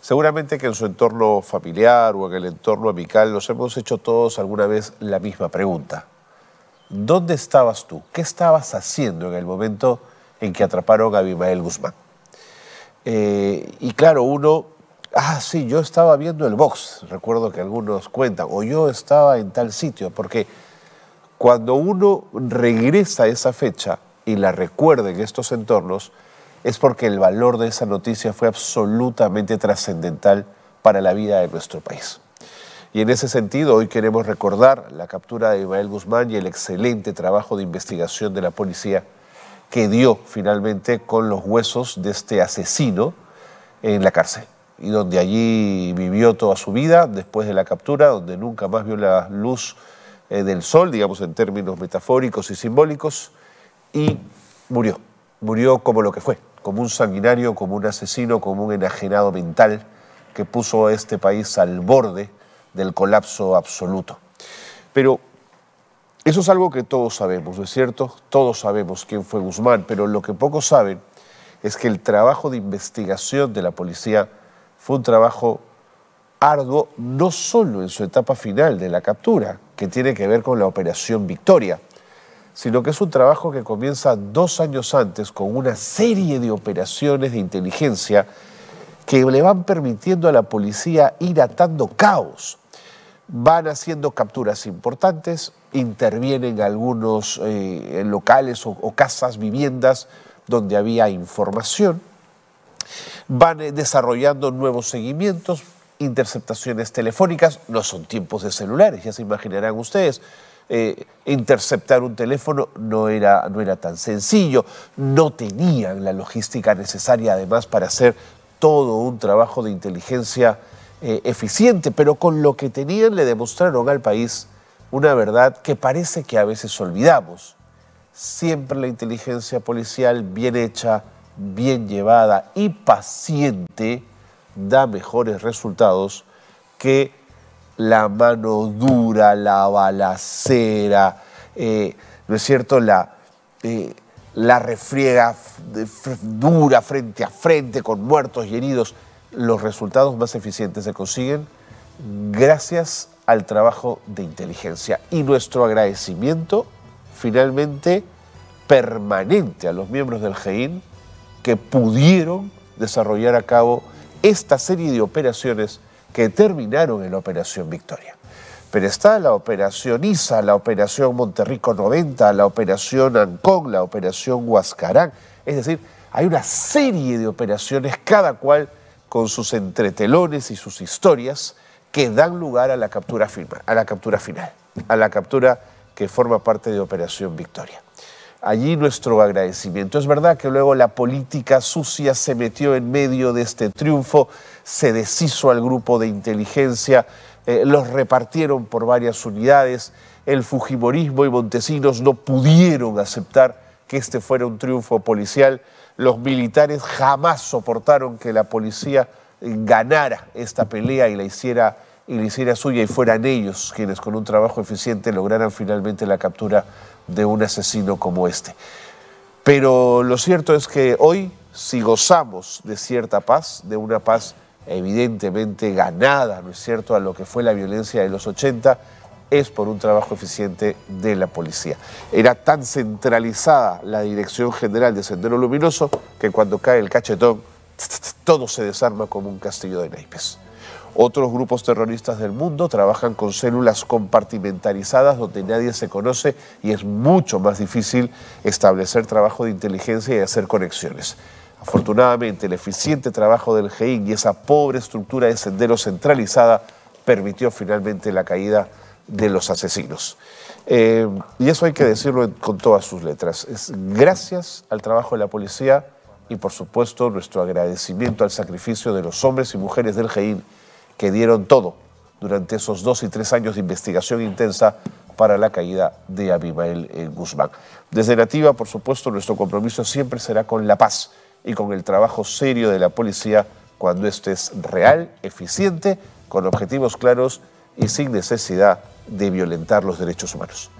Seguramente que en su entorno familiar o en el entorno amical nos hemos hecho todos alguna vez la misma pregunta. ¿Dónde estabas tú? ¿Qué estabas haciendo en el momento en que atraparon a Abimael Guzmán? Eh, y claro, uno, ah, sí, yo estaba viendo el box, recuerdo que algunos cuentan, o yo estaba en tal sitio, porque cuando uno regresa a esa fecha y la recuerda en estos entornos, es porque el valor de esa noticia fue absolutamente trascendental para la vida de nuestro país. Y en ese sentido, hoy queremos recordar la captura de Ibael Guzmán y el excelente trabajo de investigación de la policía que dio finalmente con los huesos de este asesino en la cárcel y donde allí vivió toda su vida después de la captura, donde nunca más vio la luz eh, del sol, digamos en términos metafóricos y simbólicos, y murió, murió como lo que fue, como un sanguinario, como un asesino, como un enajenado mental que puso a este país al borde del colapso absoluto. Pero eso es algo que todos sabemos, ¿no es cierto? Todos sabemos quién fue Guzmán, pero lo que pocos saben es que el trabajo de investigación de la policía fue un trabajo arduo, no solo en su etapa final de la captura, que tiene que ver con la Operación Victoria, sino que es un trabajo que comienza dos años antes con una serie de operaciones de inteligencia que le van permitiendo a la policía ir atando caos. Van haciendo capturas importantes, intervienen algunos eh, locales o casas, viviendas donde había información, van eh, desarrollando nuevos seguimientos, interceptaciones telefónicas, no son tiempos de celulares, ya se imaginarán ustedes, eh, interceptar un teléfono no era, no era tan sencillo. No tenían la logística necesaria además para hacer todo un trabajo de inteligencia eh, eficiente, pero con lo que tenían le demostraron al país una verdad que parece que a veces olvidamos. Siempre la inteligencia policial bien hecha, bien llevada y paciente da mejores resultados que la mano dura, la balacera, eh, ¿no es cierto? La, eh, la refriega dura frente a frente con muertos y heridos. Los resultados más eficientes se consiguen gracias al trabajo de inteligencia. Y nuestro agradecimiento finalmente permanente a los miembros del GEIN que pudieron desarrollar a cabo esta serie de operaciones que terminaron en la Operación Victoria. Pero está la Operación ISA, la Operación Monterrico 90, la Operación Ancón, la Operación Huascarán. Es decir, hay una serie de operaciones, cada cual con sus entretelones y sus historias, que dan lugar a la captura, a la captura final, a la captura que forma parte de Operación Victoria allí nuestro agradecimiento. Es verdad que luego la política sucia se metió en medio de este triunfo, se deshizo al grupo de inteligencia, eh, los repartieron por varias unidades, el Fujimorismo y Montesinos no pudieron aceptar que este fuera un triunfo policial, los militares jamás soportaron que la policía eh, ganara esta pelea y la hiciera y hiciera suya y fueran ellos quienes con un trabajo eficiente lograran finalmente la captura de un asesino como este. Pero lo cierto es que hoy, si gozamos de cierta paz, de una paz evidentemente ganada, ¿no es cierto?, a lo que fue la violencia de los 80, es por un trabajo eficiente de la policía. Era tan centralizada la Dirección General de Sendero Luminoso que cuando cae el cachetón, todo se desarma como un castillo de naipes. Otros grupos terroristas del mundo trabajan con células compartimentalizadas donde nadie se conoce y es mucho más difícil establecer trabajo de inteligencia y hacer conexiones. Afortunadamente, el eficiente trabajo del GEIN y esa pobre estructura de sendero centralizada permitió finalmente la caída de los asesinos. Eh, y eso hay que decirlo con todas sus letras. Es gracias al trabajo de la policía y, por supuesto, nuestro agradecimiento al sacrificio de los hombres y mujeres del GEIN que dieron todo durante esos dos y tres años de investigación intensa para la caída de Abimael eh, Guzmán. Desde Nativa, por supuesto, nuestro compromiso siempre será con la paz y con el trabajo serio de la policía cuando este es real, eficiente, con objetivos claros y sin necesidad de violentar los derechos humanos.